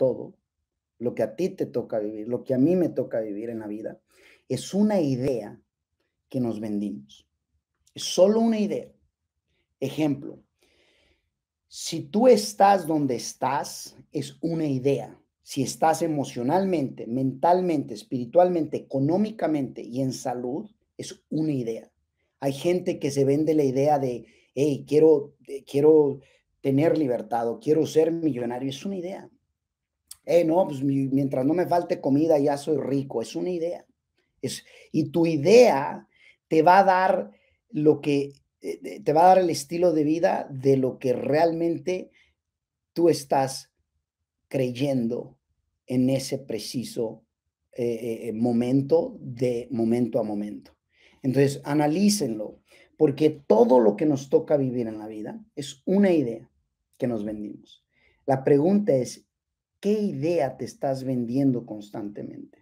todo, lo que a ti te toca vivir, lo que a mí me toca vivir en la vida, es una idea que nos vendimos. Es solo una idea. Ejemplo, si tú estás donde estás, es una idea. Si estás emocionalmente, mentalmente, espiritualmente, económicamente y en salud, es una idea. Hay gente que se vende la idea de, hey, quiero, eh, quiero tener libertad o quiero ser millonario. Es una idea hey, eh, no, pues mientras no me falte comida ya soy rico. Es una idea. Es, y tu idea te va a dar lo que, eh, te va a dar el estilo de vida de lo que realmente tú estás creyendo en ese preciso eh, momento de momento a momento. Entonces, analícenlo, porque todo lo que nos toca vivir en la vida es una idea que nos vendimos. La pregunta es, ¿Qué idea te estás vendiendo constantemente?